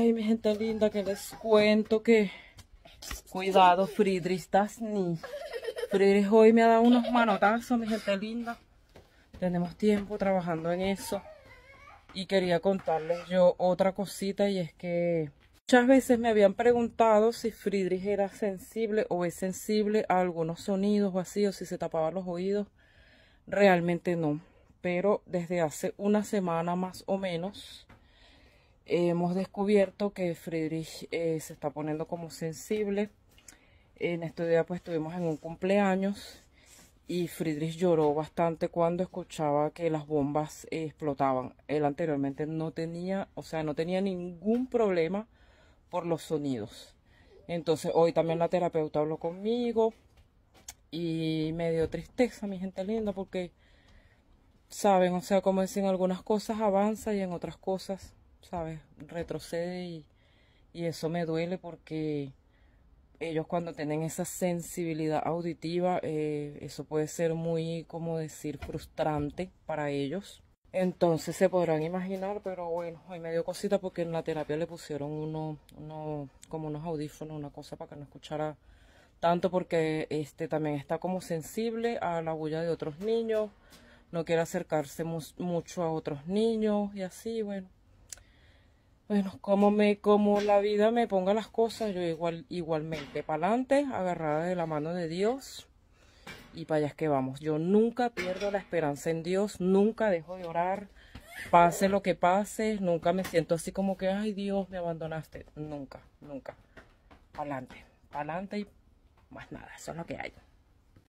Ay, mi gente linda, que les cuento que... Cuidado, Friedrich, estás ni... Friedrich hoy me ha dado unos manotazos, mi gente linda. Tenemos tiempo trabajando en eso. Y quería contarles yo otra cosita y es que... Muchas veces me habían preguntado si Friedrich era sensible o es sensible a algunos sonidos vacíos, si se tapaban los oídos. Realmente no. Pero desde hace una semana más o menos hemos descubierto que Friedrich eh, se está poniendo como sensible. En este día pues estuvimos en un cumpleaños y Friedrich lloró bastante cuando escuchaba que las bombas eh, explotaban. Él anteriormente no tenía, o sea, no tenía ningún problema por los sonidos. Entonces hoy también la terapeuta habló conmigo y me dio tristeza, mi gente linda, porque saben, o sea, como dicen algunas cosas avanza y en otras cosas ¿sabes? Retrocede y, eso me duele porque ellos cuando tienen esa sensibilidad auditiva, eh, eso puede ser muy, como decir, frustrante para ellos. Entonces se podrán imaginar, pero bueno, hoy me dio cosita porque en la terapia le pusieron uno, no como unos audífonos, una cosa para que no escuchara tanto porque este también está como sensible a la bulla de otros niños, no quiere acercarse mucho a otros niños y así, bueno bueno, como, me, como la vida me ponga las cosas, yo igual, igualmente para adelante, agarrada de la mano de Dios y para allá es que vamos. Yo nunca pierdo la esperanza en Dios, nunca dejo de orar, pase lo que pase, nunca me siento así como que, ay Dios, me abandonaste. Nunca, nunca. Para adelante, para adelante y más nada, eso es lo que hay.